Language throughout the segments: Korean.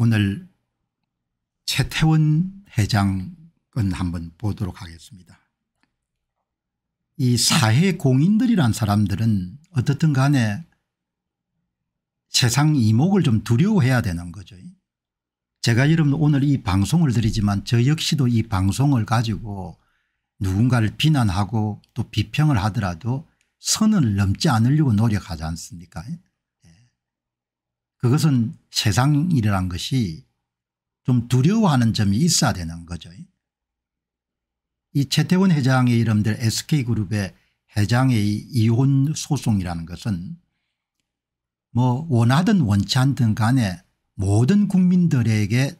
오늘 최태원 회장 건 한번 보도록 하겠습니다. 이 사회 공인들이란 사람들은 어떻든 간에 세상 이목을 좀 두려워해야 되는 거죠. 제가 여러분 오늘 이 방송을 드리지만 저 역시도 이 방송을 가지고 누군가를 비난하고 또 비평을 하더라도 선을 넘지 않으려고 노력하지 않습니까 그것은 세상일이란 것이 좀 두려워하는 점이 있어야 되는 거죠. 이 최태원 회장의 이름들 SK그룹의 회장의 이혼 소송이라는 것은 뭐 원하든 원치 않든 간에 모든 국민들에게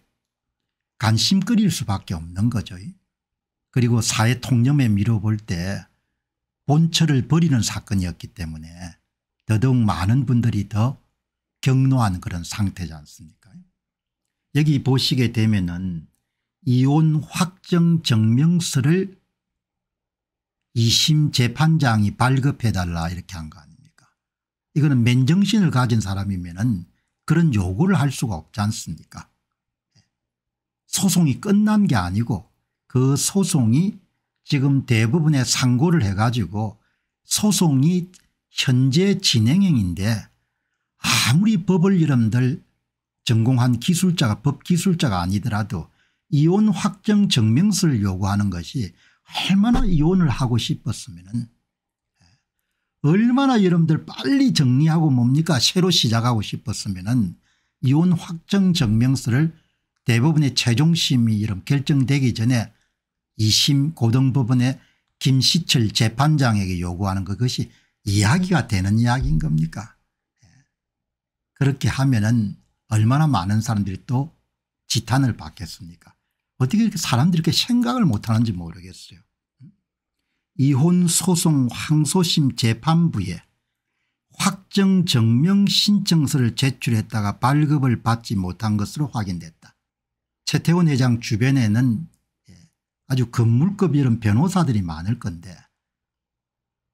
관심끌일 수밖에 없는 거죠. 그리고 사회 통념에 밀어볼 때 본처를 버리는 사건이었기 때문에 더더욱 많은 분들이 더 경로한 그런 상태지 않습니까 여기 보시게 되면은 이혼 확정 증명서를 2심 재판장이 발급해달라 이렇게 한 거 아닙니까 이거는 맨정신을 가진 사람이면 은 그런 요구를 할 수가 없지 않습니까 소송이 끝난 게 아니고 그 소송이 지금 대부분의 상고를 해가지고 소송이 현재 진행형인데 아무리 법을 여러분들 전공한 기술자가 법 기술자가 아니더라도 이혼 확정 증명서를 요구하는 것이 얼마나 이혼을 하고 싶었으면 예, 얼마나 여러분들 빨리 정리하고 뭡니까 새로 시작하고 싶었으면 이혼 확정 증명서를 대부분의 최종심이 이런 결정되기 전에 2심 고등법원의 김시철 재판장에게 요구하는 것이 이야기가 되는 이야기인 겁니까 그렇게 하면은 얼마나 많은 사람들이 또 지탄을 받겠습니까 어떻게 이렇게 사람들이 이렇게 생각을 못하는지 모르겠어요. 이혼소송 항소심 재판부에 확정증명신청서를 제출했다가 발급을 받지 못한 것으로 확인됐다. 최태원 회장 주변에는 예, 아주 건물급 이런 변호사들이 많을 건데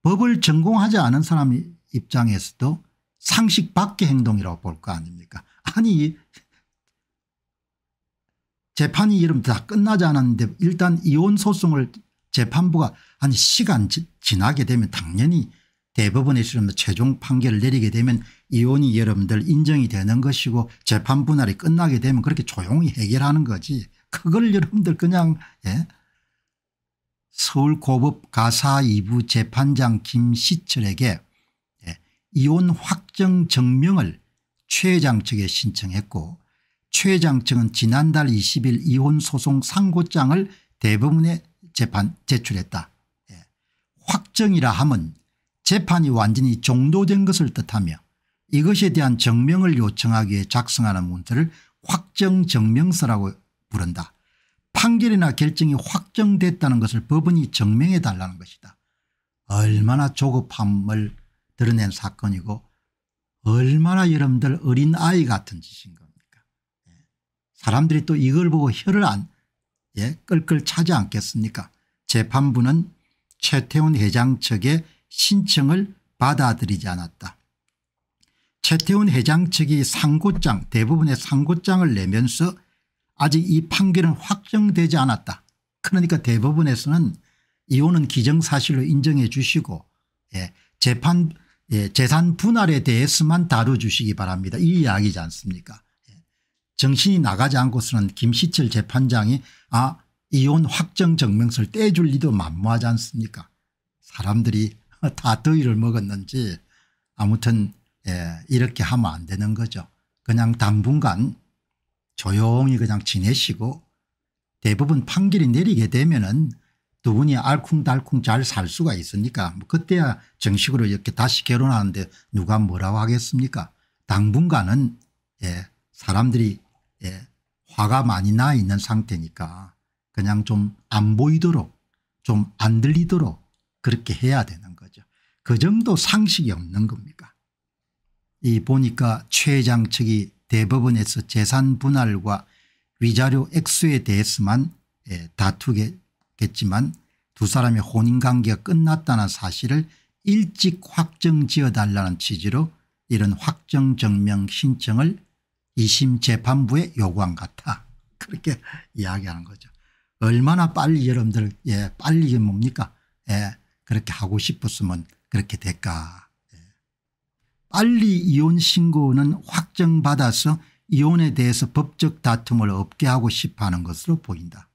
법을 전공하지 않은 사람 입장에서도 상식 밖의 행동이라고 볼 거 아닙니까 아니 재판이 이름 다 끝나지 않았는데 일단 이혼 소송을 재판부가 아니 시간 지, 나게 되면 당연히 대법원에서 최종 판결을 내리게 되면 이혼이 여러분들 인정이 되는 것이고 재판 분할이 끝나게 되면 그렇게 조용히 해결하는 거지 그걸 여러분들 그냥 예? 서울고법 가사 2부 재판장 김시철에게 이혼 확정 증명을 최회장 측에 신청했고 최회장 측은 지난달 20일 이혼 소송 상고장을 대법원에 재판 제출했다. 예. 확정이라 함은 재판이 완전히 종료된 것을 뜻하며 이것에 대한 증명을 요청하기 위해 작성하는 문서를 확정증명서라고 부른다. 판결이나 결정이 확정됐다는 것을 법원이 증명해 달라는 것이다. 얼마나 조급함을 드러낸 사건이고 얼마나 여러분들 어린아이 같은 짓인 겁니까 예. 사람들이 또 이걸 보고 혀를 안 예, 끌끌 차지 않겠습니까 재판부는 최태훈 회장 측의 신청을 받아들이지 않았다. 최태훈 회장 측이 상고장 대부분의 상고장을 내면서 아직 이 판결은 확정되지 않았다. 그러니까 대부분에서는 이혼은 기정사실로 인정해 주시고 예, 재판 예, 재산 분할에 대해서만 다뤄주시기 바랍니다. 이 이야기지 않습니까 예. 정신이 나가지 않고서는 김시철 재판장이 아 이혼 확정 증명서를 떼줄 리도 만무하지 않습니까 사람들이 다 더위를 먹었는지 아무튼 예, 이렇게 하면 안 되는 거죠. 그냥 당분간 조용히 그냥 지내시고 대부분 판결이 내리게 되면 은두 분이 알콩달콩 잘 살 수가 있으니까 뭐 그때야 정식으로 이렇게 다시 결혼하는데 누가 뭐라고 하겠습니까 당분간은 예 사람들이 예 화가 많이 나 있는 상태니까 그냥 좀 안 보이도록 좀 안 들리도록 그렇게 해야 되는 거죠. 그 정도 상식이 없는 겁니까 이 보니까 최장 측이 대법원에서 재산 분할과 위자료 액수에 대해서만 예, 다투게 않았겠지만 두 사람의 혼인관계가 끝났다는 사실을 일찍 확정 지어달라는 취지로 이런 확정증명 신청을 2심 재판부에 요구한 것 같아 그렇게 이야기하는 거죠. 얼마나 빨리 여러분들 예 빨리 뭡니까 예 그렇게 하고 싶었으면 그렇게 될까 예. 빨리 이혼 신고는 확정받아서 이혼에 대해서 법적 다툼을 없게 하고 싶어하는 것으로 보인다.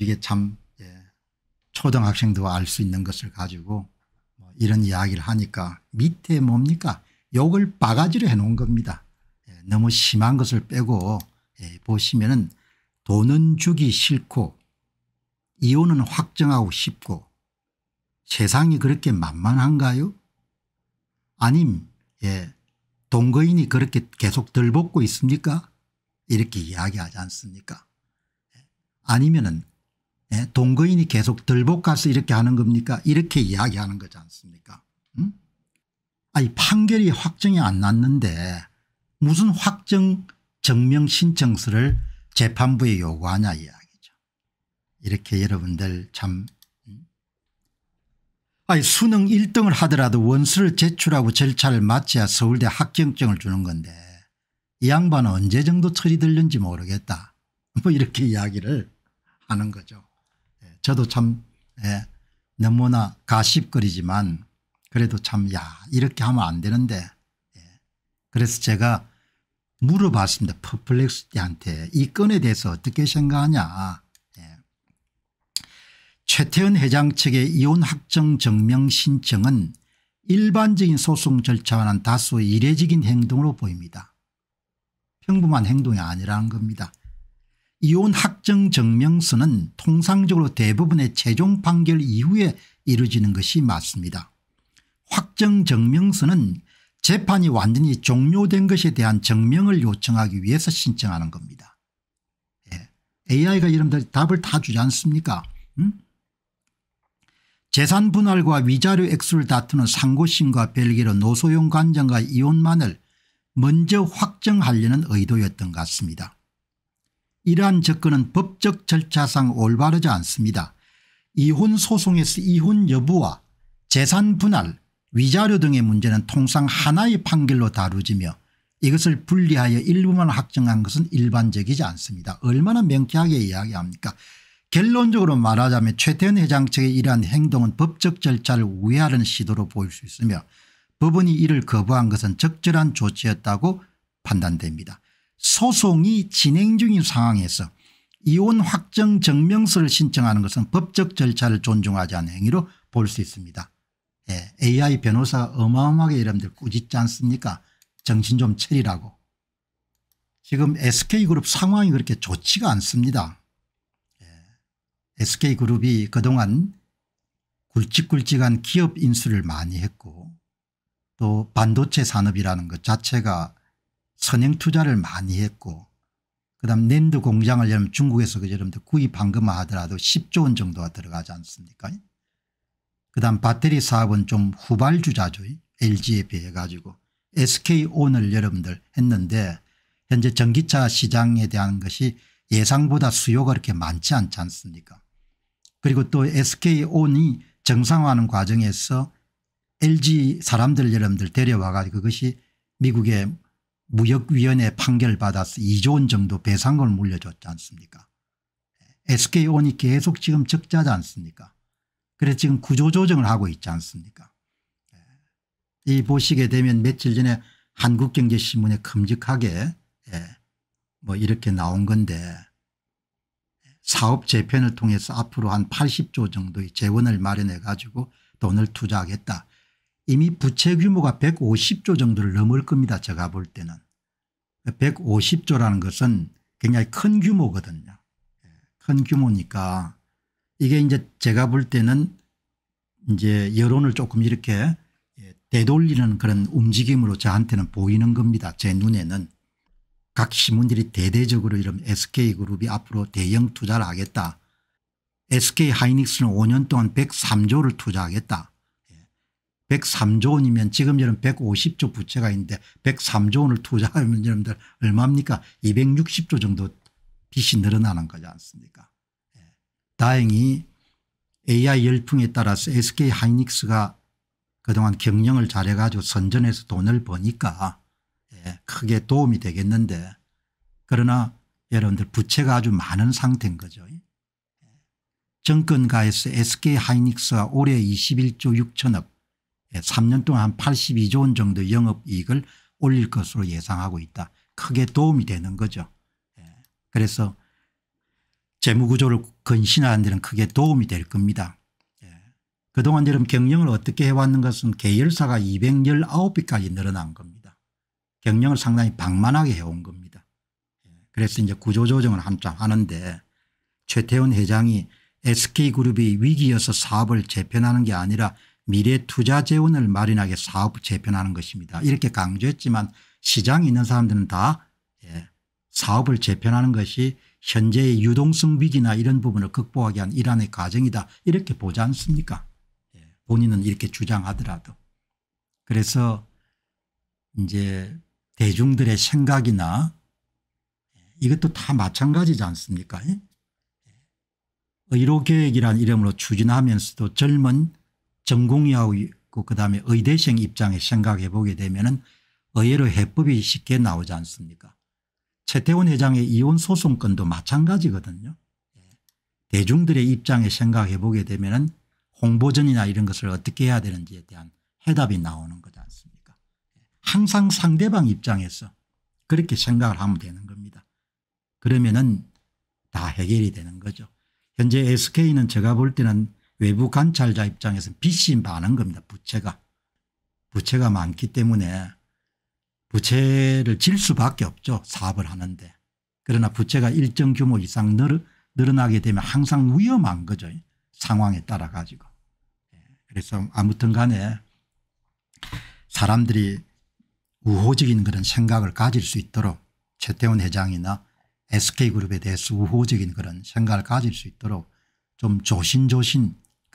이게 참 예, 초등학생도 알 수 있는 것을 가지고 뭐 이런 이야기를 하니까 밑에 뭡니까 욕을 바가지로 해놓은 겁니다. 예, 너무 심한 것을 빼고 예, 보시면 은 돈은 주기 싫고 이혼은 확정하고 싶고 세상이 그렇게 만만한가요? 아님 예, 동거인이 그렇게 계속 덜 벗고 있습니까? 이렇게 이야기하지 않습니까? 예, 아니면 은 예? 동거인이 계속 들복 가서 이렇게 하는 겁니까 이렇게 이야기하는 거지 않습니까 음? 아니 판결이 확정이 안 났는데 무슨 확정 증명 신청서를 재판부에 요구하냐 이야기죠. 이렇게 여러분들 참 아니 수능 1등을 하더라도 원서를 제출하고 절차를 마쳐야 서울대 합격증을 주는 건데 이 양반은 언제 정도 철이 들는지 모르겠다. 뭐 이렇게 이야기를 하는 거죠. 저도 참 예, 너무나 가십거리지만 그래도 참야 이렇게 하면 안 되는데 예. 그래서 제가 물어봤습니다. 퍼플렉스한테 이 건에 대해서 어떻게 생각하냐. 예. 최태원 회장 측의 이혼 확정 증명 신청은 일반적인 소송 절차와는 다소 이례적인 행동으로 보입니다. 평범한 행동이 아니라는 겁니다. 이혼 확정 증명서는 통상적으로 대부분의 최종 판결 이후에 이루어지는 것이 맞습니다. 확정 증명서는 재판이 완전히 종료된 것에 대한 증명을 요청하기 위해서 신청하는 겁니다. 예. AI가 여러분들 답을 다 주지 않습니까 응? 음? 재산 분할과 위자료 액수를 다투는 상고심과 별개로 노소용 관장과 이혼만을 먼저 확정하려는 의도였던 것 같습니다. 이러한 접근은 법적 절차상 올바르지 않습니다. 이혼 소송에서 이혼 여부와 재산 분할 위자료 등의 문제는 통상 하나의 판결로 다루지며 이것을 분리하여 일부만 확정한 것은 일반적이지 않습니다. 얼마나 명쾌하게 이야기합니까 결론적으로 말하자면 최태원 회장 측의 이러한 행동은 법적 절차를 우회하는 시도로 보일 수 있으며 법원이 이를 거부한 것은 적절한 조치였다고 판단됩니다. 소송이 진행 중인 상황에서 이혼 확정 증명서를 신청하는 것은 법적 절차를 존중하지 않는 행위로 볼 수 있습니다. 예, AI 변호사 어마어마하게 여러분들 꾸짖지 않습니까 정신 좀 차리라고. 지금 SK그룹 상황이 그렇게 좋지가 않습니다. 예, SK그룹이 그동안 굵직굵직한 기업 인수를 많이 했고 또 반도체 산업이라는 것 자체가 선행 투자를 많이 했고 그다음 랜드 공장을 여러분 중국에서 그 여러분들 구입한 것만 하더라도 10조 원 정도가 들어가지 않습니까 그다음 배터리 사업은 좀 후발주자죠 LG에 비해 가지고 SK온을 여러분들 했는데 현재 전기차 시장에 대한 것이 예상보다 수요가 그렇게 많지 않지 않습니까 그리고 또 SK온이 정상화하는 과정에서 LG 사람들 여러분들 데려와 가지고 그것이 미국의 무역위원회 판결 받아서 2조 원 정도 배상금을 물려줬지 않습니까 SK온이 계속 지금 적자지 않습니까 그래서 지금 구조조정을 하고 있지 않습니까 이 보시게 되면 며칠 전에 한국경제신문에 큼직하게 예, 뭐 이렇게 나온 건데 사업 재편을 통해서 앞으로 한 80조 정도의 재원을 마련해 가지고 돈을 투자하겠다. 이미 부채 규모가 150조 정도를 넘을 겁니다. 제가 볼 때는. 150조라는 것은 굉장히 큰 규모거든요. 예, 큰 규모니까 이게 이제 제가 볼 때는 이제 여론을 조금 이렇게 예, 되돌리는 그런 움직임으로 저한테는 보이는 겁니다. 제 눈에는 각 신문들이 대대적으로 이런 SK그룹이 앞으로 대형 투자를 하겠다. SK하이닉스는 5년 동안 103조를 투자하겠다. 103조 원이면 지금 여러분 150조 부채가 있는데 103조 원을 투자하면 여러분들 얼마입니까 260조 정도 빚이 늘어나는 거지 않습니까 예. 다행히 AI 열풍에 따라서 SK 하이닉스가 그동안 경영을 잘해가지고 선전해서 돈을 버니까 예. 크게 도움이 되겠는데 그러나 여러분들 부채가 아주 많은 상태인 거죠. 정권가에서 예. SK 하이닉스가 올해 21조 6천억 3년 예, 동안 한 82조 원 정도 영업이익을 올릴 것으로 예상하고 있다. 크게 도움이 되는 거죠. 예, 그래서 재무구조를 근신하는 데는 크게 도움이 될 겁니다. 예, 그동안 여름 경영을 어떻게 해왔는 것은 계열사가 219개까지 늘어난 겁니다. 경영을 상당히 방만하게 해온 겁니다. 그래서 이제 구조조정을 한참 하는데 최태원 회장이 SK그룹이 위기여서 사업을 재편하는 게 아니라 미래 투자 재원을 마련하게 사업 재편하는 것입니다. 이렇게 강조했지만 시장에 있는 사람들은 다 예, 사업을 재편하는 것이 현재의 유동성 위기나 이런 부분을 극복하기 위한 일환의 과정이다 이렇게 보지 않습니까 예, 본인은 이렇게 주장하더라도 그래서 이제 대중들의 생각이나 예, 이것도 다 마찬가지지 않습니까 의료계획이란 이름으로 추진하면서도 젊은 전공의하고 그 다음에 의대생 입장에 생각해 보게 되면 의외로 해법이 쉽게 나오지 않습니까 최태원 회장의 이혼 소송건도 마찬가지거든요. 예. 대중들의 입장에 생각해 보게 되면 홍보전이나 이런 것을 어떻게 해야 되는지에 대한 해답이 나오는 거지 않습니까 예. 항상 상대방 입장에서 그렇게 생각을 하면 되는 겁니다. 그러면 은다 해결이 되는 거죠. 현재 SK는 제가 볼 때는 외부 관찰자 입장에서 는 빚이 많은 겁니다. 부채가. 부채가 많기 때문에 부채를 질 수밖에 없죠. 사업을 하는데. 그러나 부채가 일정 규모 이상 늘, 늘어나게 되면 항상 위험한 거죠. 상황에 따라 가지고. 예, 그래서 아무튼 간에 사람들이 우호적인 그런 생각을 가질 수 있도록 최태원 회장이나 SK그룹에 대해서 우호적인 그런 생각을 가질 수 있도록 좀 조신조신